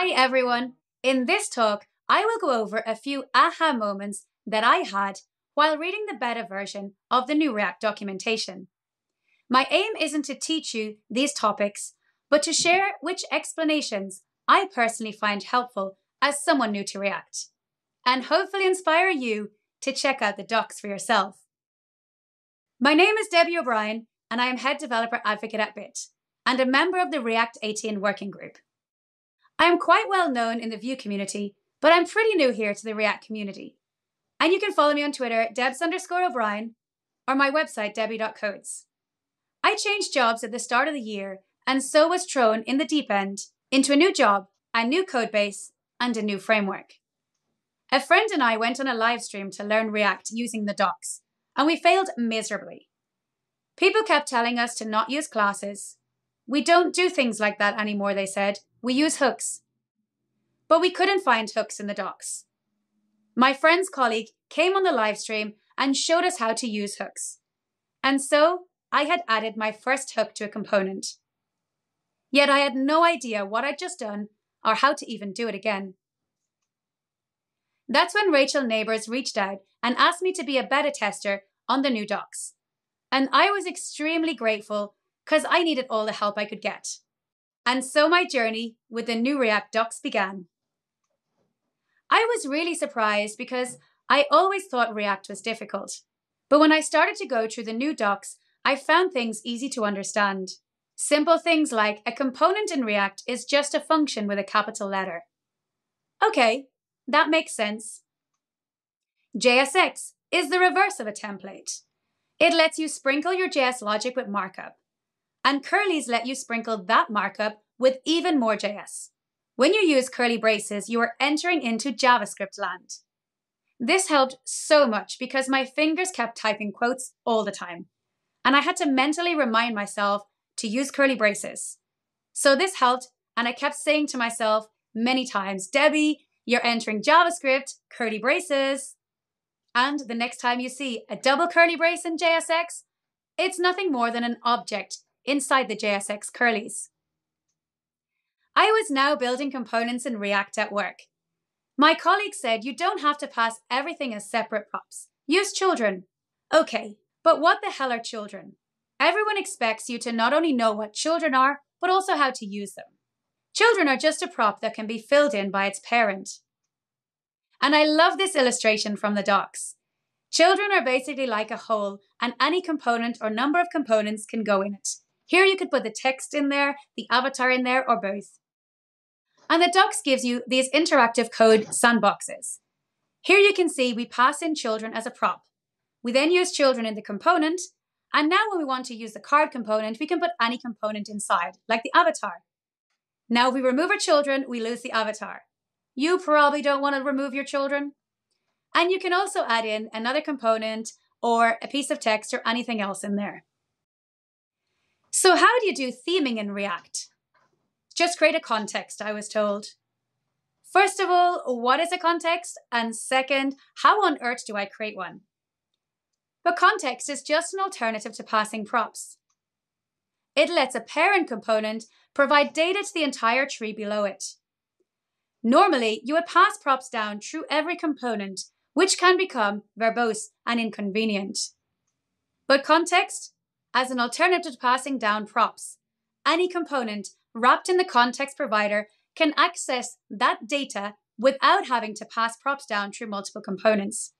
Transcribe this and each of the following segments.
Hi everyone! In this talk, I will go over a few aha moments that I had while reading the beta version of the new React documentation. My aim isn't to teach you these topics, but to share which explanations I personally find helpful as someone new to React, and hopefully inspire you to check out the docs for yourself. My name is Debbie O'Brien, and I am Head Developer Advocate at Bit, and a member of the React 18 Working Group. I am quite well known in the Vue community, but I'm pretty new here to the React community. And you can follow me on Twitter at Debs underscore O'Brien or my website, Debbie.codes. I changed jobs at the start of the year and so was thrown in the deep end into a new job, a new code base, and a new framework. A friend and I went on a live stream to learn React using the docs, and we failed miserably. People kept telling us to not use classes. We don't do things like that anymore, they said. We use hooks. But we couldn't find hooks in the docks. My friend's colleague came on the live stream and showed us how to use hooks. And so I had added my first hook to a component. Yet I had no idea what I'd just done or how to even do it again. That's when Rachel Neighbors reached out and asked me to be a beta tester on the new docs. And I was extremely grateful because I needed all the help I could get. And so my journey with the new React docs began. I was really surprised because I always thought React was difficult. But when I started to go through the new docs, I found things easy to understand. Simple things like a component in React is just a function with a capital letter. Okay, that makes sense. JSX is the reverse of a template. It lets you sprinkle your JS logic with markup. And curly's let you sprinkle that markup with even more JS. When you use curly braces, you are entering into JavaScript land. This helped so much because my fingers kept typing quotes all the time. And I had to mentally remind myself to use curly braces. So this helped, and I kept saying to myself many times, Debbie, you're entering JavaScript, curly braces. And the next time you see a double curly brace in JSX, it's nothing more than an object inside the JSX curlies. I was now building components in React at work. My colleague said you don't have to pass everything as separate props. Use children. Okay, but what the hell are children? Everyone expects you to not only know what children are, but also how to use them. Children are just a prop that can be filled in by its parent. And I love this illustration from the docs. Children are basically like a hole, and any component or number of components can go in it. Here you could put the text in there, the avatar in there, or both. And the docs gives you these interactive code sandboxes. Here you can see we pass in children as a prop. We then use children in the component, and now when we want to use the card component, we can put any component inside, like the avatar. Now if we remove our children, we lose the avatar. You probably don't want to remove your children. And you can also add in another component or a piece of text or anything else in there. So, how do you do theming in React? Just create a context, I was told. First of all, what is a context? And second, how on earth do I create one? But context is just an alternative to passing props. It lets a parent component provide data to the entire tree below it. Normally, you would pass props down through every component, which can become verbose and inconvenient. But context as an alternative to passing down props. Any component wrapped in the context provider can access that data without having to pass props down through multiple components.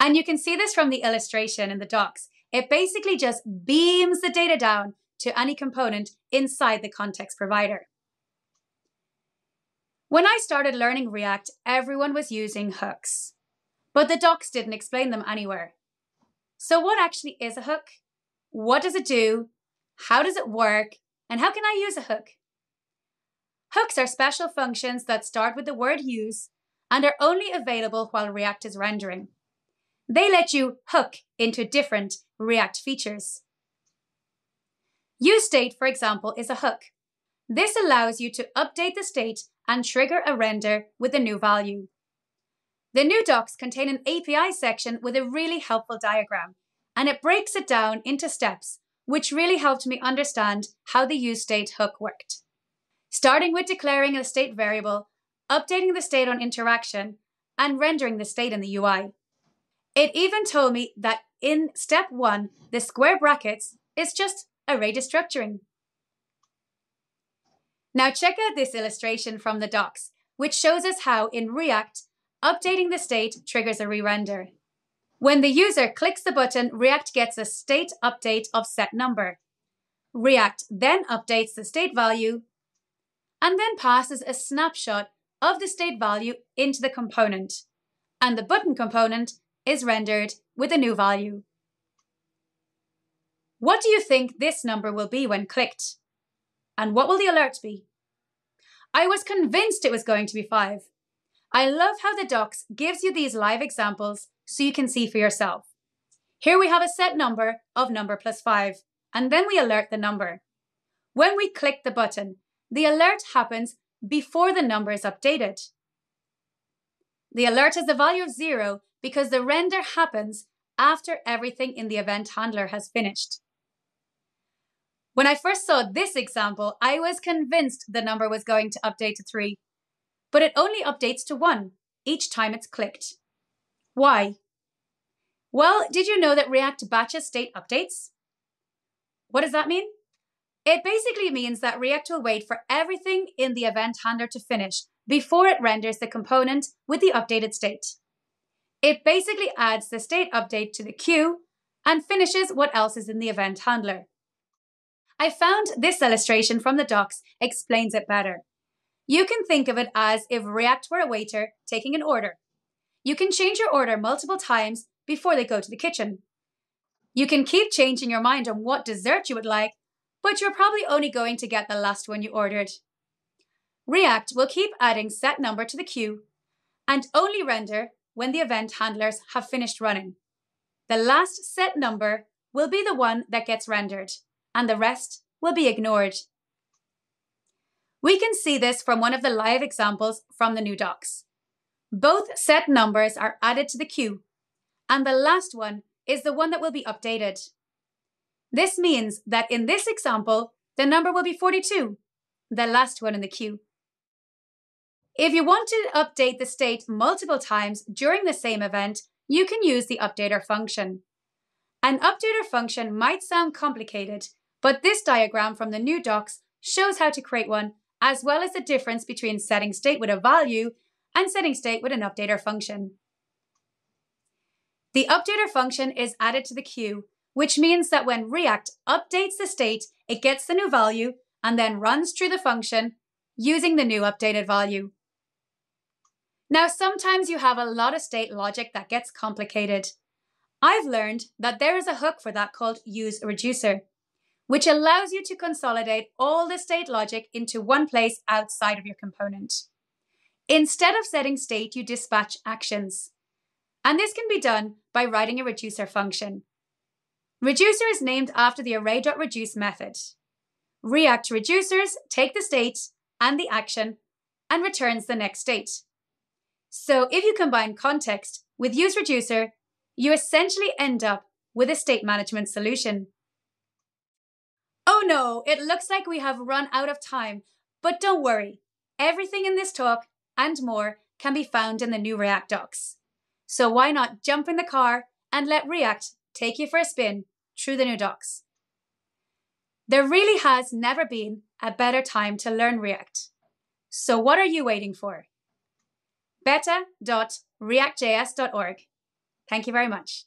And you can see this from the illustration in the docs. It basically just beams the data down to any component inside the context provider. When I started learning React, everyone was using hooks, but the docs didn't explain them anywhere. So, what actually is a hook? What does it do? How does it work? And how can I use a hook? Hooks are special functions that start with the word use and are only available while React is rendering. They let you hook into different React features. UseState, for example, is a hook. This allows you to update the state and trigger a render with a new value. The new docs contain an API section with a really helpful diagram and it breaks it down into steps, which really helped me understand how the useState hook worked. Starting with declaring a state variable, updating the state on interaction, and rendering the state in the UI. It even told me that in step one, the square brackets is just array destructuring. Now check out this illustration from the docs, which shows us how in React, updating the state triggers a re-render. When the user clicks the button, React gets a state update of set number. React then updates the state value and then passes a snapshot of the state value into the component. And the button component is rendered with a new value. What do you think this number will be when clicked? And what will the alert be? I was convinced it was going to be 5. I love how the docs gives you these live examples so you can see for yourself. Here we have a set number of number plus five, and then we alert the number. When we click the button, the alert happens before the number is updated. The alert has the value of zero because the render happens after everything in the event handler has finished. When I first saw this example, I was convinced the number was going to update to three, but it only updates to one each time it's clicked. Why? Well, did you know that React batches state updates? What does that mean? It basically means that React will wait for everything in the event handler to finish before it renders the component with the updated state. It basically adds the state update to the queue and finishes what else is in the event handler. I found this illustration from the docs explains it better. You can think of it as if React were a waiter taking an order. You can change your order multiple times before they go to the kitchen. You can keep changing your mind on what dessert you would like, but you're probably only going to get the last one you ordered. React will keep adding set number to the queue and only render when the event handlers have finished running. The last set number will be the one that gets rendered, and the rest will be ignored. We can see this from one of the live examples from the new docs. Both set numbers are added to the queue, and the last one is the one that will be updated. This means that in this example, the number will be 42, the last one in the queue. If you want to update the state multiple times during the same event, you can use the updater function. An updater function might sound complicated, but this diagram from the new docs shows how to create one, as well as the difference between setting state with a value and setting state with an updater function. The updater function is added to the queue, which means that when React updates the state, it gets the new value and then runs through the function using the new updated value. Now, sometimes you have a lot of state logic that gets complicated. I've learned that there is a hook for that called use reducer, which allows you to consolidate all the state logic into one place outside of your component. Instead of setting state, you dispatch actions. And this can be done by writing a reducer function. Reducer is named after the array.reduce method. React reducers take the state and the action and returns the next state. So if you combine context with use reducer, you essentially end up with a state management solution. Oh no, it looks like we have run out of time, but don't worry. Everything in this talk and more can be found in the new React docs. So why not jump in the car and let React take you for a spin through the new docs? There really has never been a better time to learn React. So what are you waiting for? beta.reactjs.org. Thank you very much.